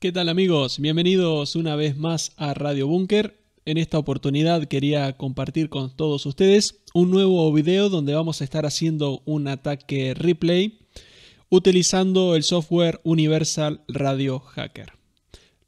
¿Qué tal amigos? Bienvenidos una vez más a Radio Bunker. En esta oportunidad quería compartir con todos ustedes un nuevo video donde vamos a estar haciendo un ataque replay utilizando el software Universal Radio Hacker.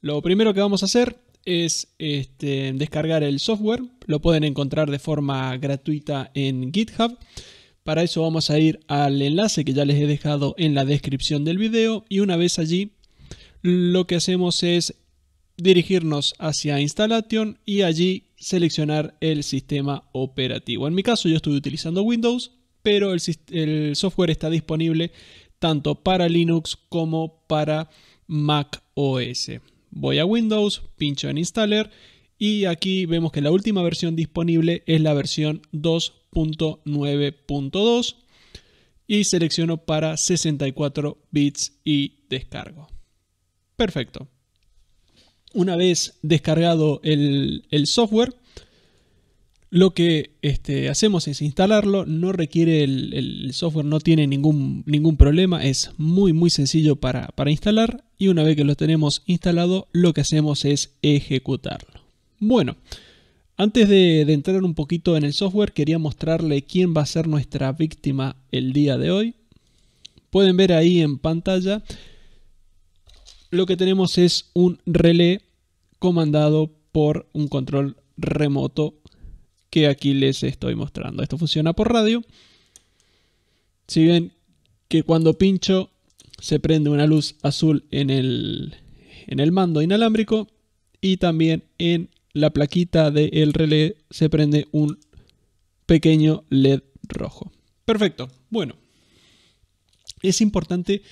Lo primero que vamos a hacer es este, descargar el software. Lo pueden encontrar de forma gratuita en GitHub. Para eso vamos a ir al enlace que ya les he dejado en la descripción del video y una vez allí lo que hacemos es dirigirnos hacia Installation y allí seleccionar el sistema operativo. En mi caso yo estoy utilizando Windows, pero el, software está disponible tanto para Linux como para Mac OS. Voy a Windows, pincho en Installer y aquí vemos que la última versión disponible es la versión 2. 9.2 y selecciono para 64 bits y descargo. Perfecto. Una vez descargado el, software, lo que este, hacemos es instalarlo, no requiere el, software, no tiene ningún, ningún, problema, es muy muy sencillo para, para instalar y una vez que lo tenemos instalado, lo que hacemos es ejecutarlo. Bueno, antes de, entrar un poquito en el software, quería mostrarle quién va a ser nuestra víctima el día de hoy. Pueden ver ahí en pantalla, lo que tenemos es un relé comandado por un control remoto que aquí les estoy mostrando. Esto funciona por radio. Si ven que cuando pincho se prende una luz azul en el, en el mando inalámbrico y también en la plaquita del relé se prende un pequeño LED rojo. Perfecto. Bueno, es importante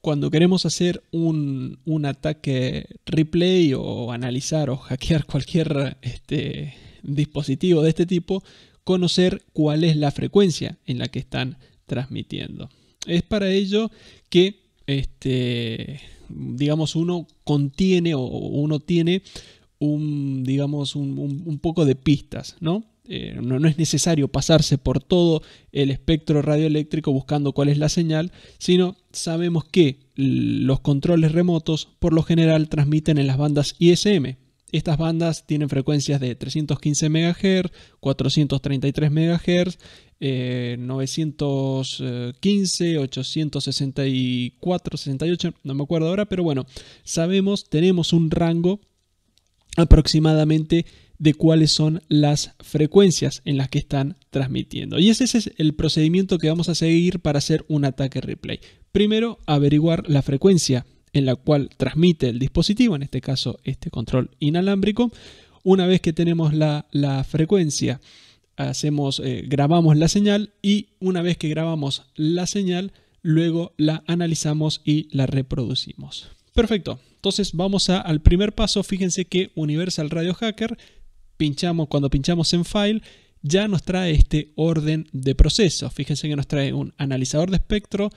cuando queremos hacer un, ataque replay o analizar o hackear cualquier este, dispositivo de este tipo, conocer cuál es la frecuencia en la que están transmitiendo. Es para ello que, este, digamos, uno contiene o uno tiene un, digamos, un, poco de pistas, ¿no? Eh, ¿no? no, es necesario pasarse por todo el espectro radioeléctrico buscando cuál es la señal, sino sabemos que los controles remotos por lo general transmiten en las bandas ISM. Estas bandas tienen frecuencias de 315 MHz, 433 MHz, 915, 864, 68, no me acuerdo ahora, pero bueno, sabemos, tenemos un rango aproximadamente de cuáles son las frecuencias en las que están transmitiendo. Y ese es el procedimiento que vamos a seguir para hacer un ataque replay. Primero, averiguar la frecuencia en la cual transmite el dispositivo, en este caso este control inalámbrico. Una vez que tenemos la, frecuencia, hacemos, eh, grabamos la señal y una vez que grabamos la señal, luego la analizamos y la reproducimos. Perfecto, entonces vamos al primer paso, fíjense que Universal Radio Hacker, pinchamos, cuando pinchamos en File, ya nos trae este orden de proceso. Fíjense que nos trae un analizador de espectro,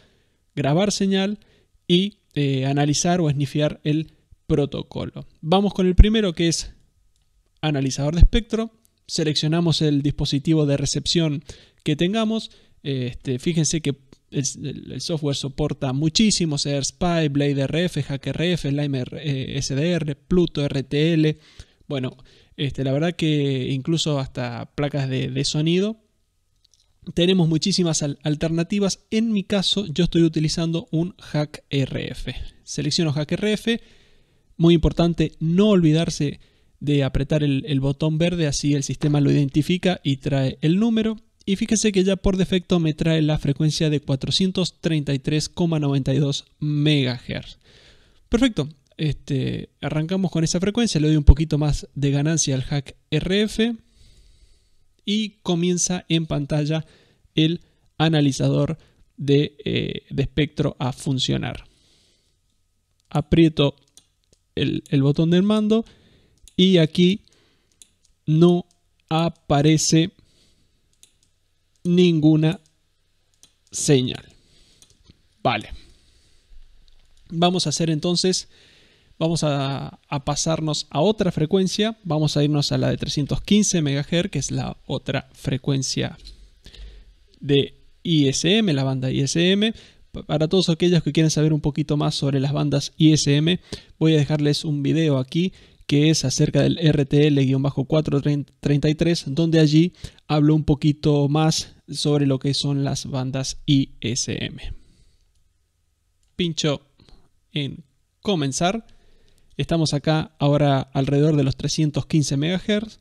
grabar señal y eh, analizar o esnifiar el protocolo. Vamos con el primero que es analizador de espectro. Seleccionamos el dispositivo de recepción que tengamos. Este, fíjense que el, software soporta muchísimo, AirSpy, Spy, BladeRF, HackerRF, LimeSDR, eh, SDR, Pluto, RTL. Bueno, este, la verdad que incluso hasta placas de, sonido. Tenemos muchísimas alternativas. En mi caso, yo estoy utilizando un HackRF. Selecciono HackRF. Muy importante no olvidarse de apretar el botón verde, así el sistema lo identifica y trae el número y fíjense que ya por defecto me trae la frecuencia de 433,92 MHz. Perfecto, este, arrancamos con esa frecuencia, le doy un poquito más de ganancia al hack RF y comienza en pantalla el analizador de, eh, espectro a funcionar. Aprieto el botón del mando y aquí no aparece ninguna señal. Vale. Vamos a hacer entonces, vamos a, pasarnos a otra frecuencia. Vamos a irnos a la de 315 MHz, que es la otra frecuencia de ISM, la banda ISM. Para todos aquellos que quieren saber un poquito más sobre las bandas ISM, voy a dejarles un video aquí que es acerca del RTL-433, donde allí hablo un poquito más sobre lo que son las bandas ISM. Pincho en comenzar. Estamos acá ahora alrededor de los 315 MHz.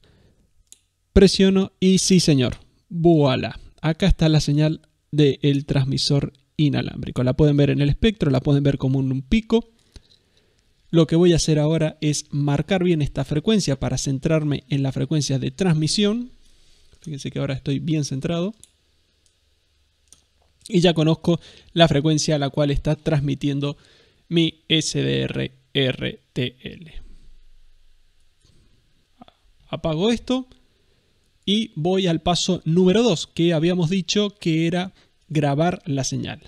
Presiono y sí señor, voilà. Acá está la señal del transmisor inalámbrico. La pueden ver en el espectro, la pueden ver como un pico. Lo que voy a hacer ahora es marcar bien esta frecuencia para centrarme en la frecuencia de transmisión. Fíjense que ahora estoy bien centrado y ya conozco la frecuencia a la cual está transmitiendo mi SDR-RTL. Apago esto y voy al paso número 2 que habíamos dicho que era grabar la señal.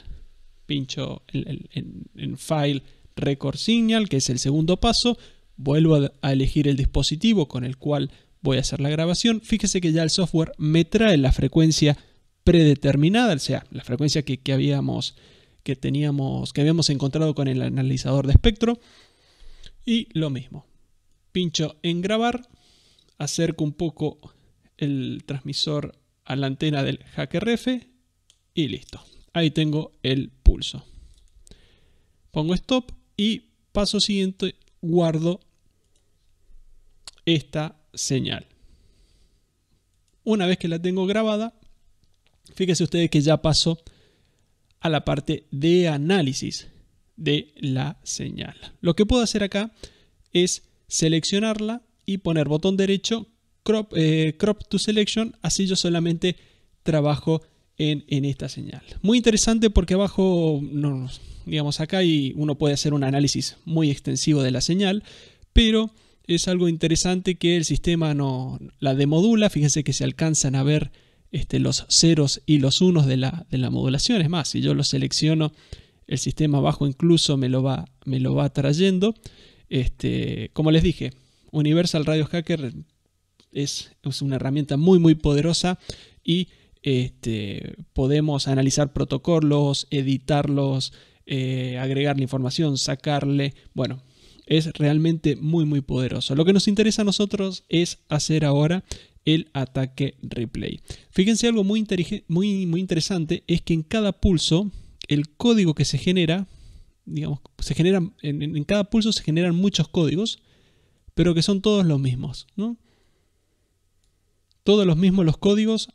Pincho en, en File Record Signal, que es el segundo paso. Vuelvo a elegir el dispositivo con el cual voy a hacer la grabación. Fíjese que ya el software me trae la frecuencia predeterminada, o sea, la frecuencia que, habíamos, que, teníamos, que habíamos encontrado con el analizador de espectro. Y lo mismo, pincho en grabar, acerco un poco el transmisor a la antena del HackRF y listo. Ahí tengo el pulso. Pongo stop y paso siguiente guardo esta señal. Una vez que la tengo grabada, Fíjense ustedes que ya paso a la parte de análisis de la señal. Lo que puedo hacer acá es seleccionarla y poner botón derecho crop, eh, to selection, así yo solamente trabajo en, esta señal. Muy interesante porque abajo, no, digamos acá, y uno puede hacer un análisis muy extensivo de la señal, pero es algo interesante que el sistema no la demodula, fíjense que se alcanzan a ver este, los ceros y los unos de la, de la modulación. Es más, si yo lo selecciono, el sistema abajo incluso me lo va, me lo va trayendo. Este, como les dije, Universal Radio Hacker es, una herramienta muy muy poderosa y este, podemos analizar protocolos, editarlos, eh, agregarle información, sacarle. Bueno, es realmente muy muy poderoso. Lo que nos interesa a nosotros es hacer ahora el ataque replay. Fíjense algo muy, muy, interesante es que en cada pulso el código que se genera, digamos, se en, en, cada pulso se generan muchos códigos, pero que son todos los mismos, ¿no? Todos los mismos los códigos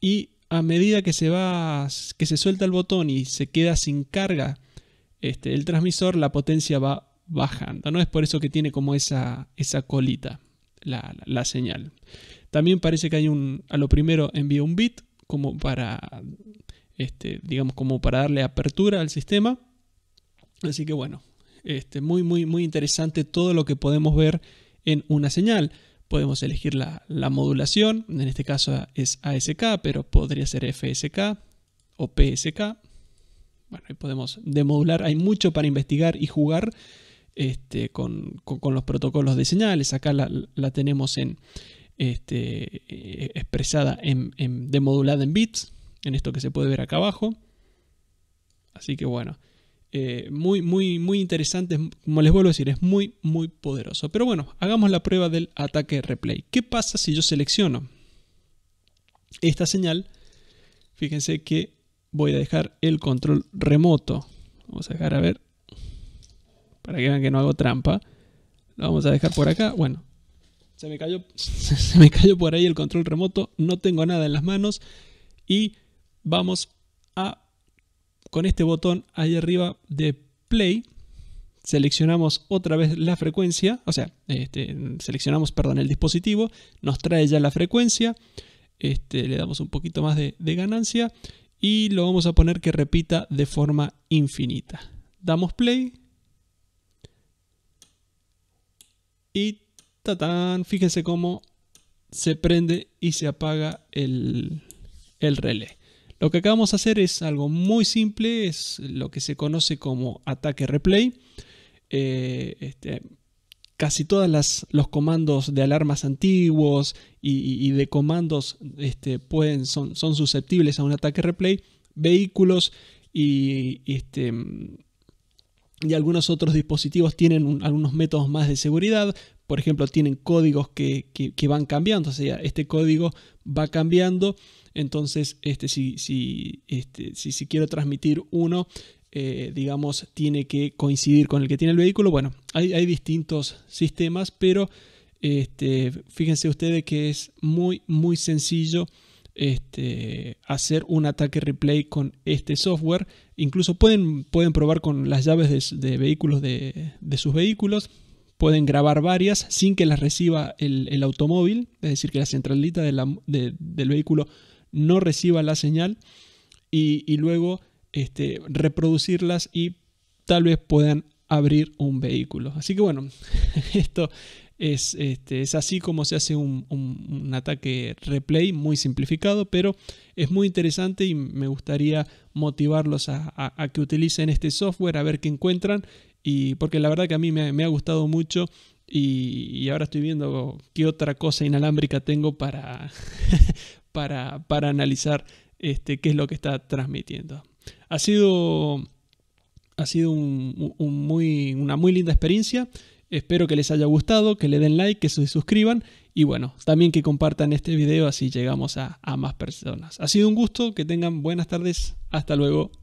y a medida que se va, que se suelta el botón y se queda sin carga este, el transmisor, la potencia va bajando, ¿no? Es por eso que tiene como esa, esa colita la, señal. También parece que hay un, a lo primero envía un bit como para, este, digamos, como para darle apertura al sistema. Así que bueno, este, muy, muy, muy interesante todo lo que podemos ver en una señal. Podemos elegir la, modulación, en este caso es ASK, pero podría ser FSK o PSK. Bueno, y podemos demodular, hay mucho para investigar y jugar. Este, con, los protocolos de señales. Acá la, tenemos en, este, eh, expresada en, modulada demodulada en bits, en esto que se puede ver acá abajo. Así que bueno, eh, muy, muy, muy interesante. Como les vuelvo a decir, es muy, muy poderoso. Pero bueno, hagamos la prueba del ataque replay. ¿Qué pasa si yo selecciono esta señal? Fíjense que voy a dejar el control remoto. Vamos a dejar a ver para que vean que no hago trampa. Lo vamos a dejar por acá. Bueno, se me cayó, me cayó por ahí el control remoto. No tengo nada en las manos. Y vamos a, con este botón ahí arriba de play, seleccionamos otra vez la frecuencia, o sea, este, seleccionamos, perdón, el dispositivo, nos trae ya la frecuencia, este, le damos un poquito más de ganancia y lo vamos a poner que repita de forma infinita. Damos play, Y fíjense cómo se prende y se apaga el, relé. Lo que acabamos de hacer es algo muy simple, es lo que se conoce como ataque replay. Eh, este, casi todos los comandos de alarmas antiguos y, de comandos este, pueden, son, son, susceptibles a un ataque replay. Vehículos y este, y algunos otros dispositivos tienen algunos métodos más de seguridad. Por ejemplo, tienen códigos que, van cambiando. O sea, este código va cambiando. Entonces, este, si, si, este, quiero transmitir uno, eh, digamos, tiene que coincidir con el que tiene el vehículo. Bueno, hay, distintos sistemas, pero este, fíjense ustedes que es muy, muy sencillo este, hacer un ataque replay con este software. Incluso pueden, pueden probar con las llaves de, vehículos de, sus vehículos. Pueden grabar varias sin que las reciba el, automóvil, es decir, que la centralita del vehículo no reciba la señal y, luego este, reproducirlas y tal vez puedan abrir un vehículo. Así que bueno, esto es, este, es, así como se hace un, ataque replay muy simplificado, pero es muy interesante y me gustaría motivarlos a, que utilicen este software, a ver qué encuentran, y porque la verdad que a mí me, ha gustado mucho y, ahora estoy viendo qué otra cosa inalámbrica tengo para, para, para analizar este, qué es lo que está transmitiendo. Ha sido ha sido muy, una muy linda experiencia. Espero que les haya gustado, que le den like, que se suscriban y bueno, también que compartan este video así llegamos a, a más personas. Ha sido un gusto, que tengan buenas tardes, hasta luego.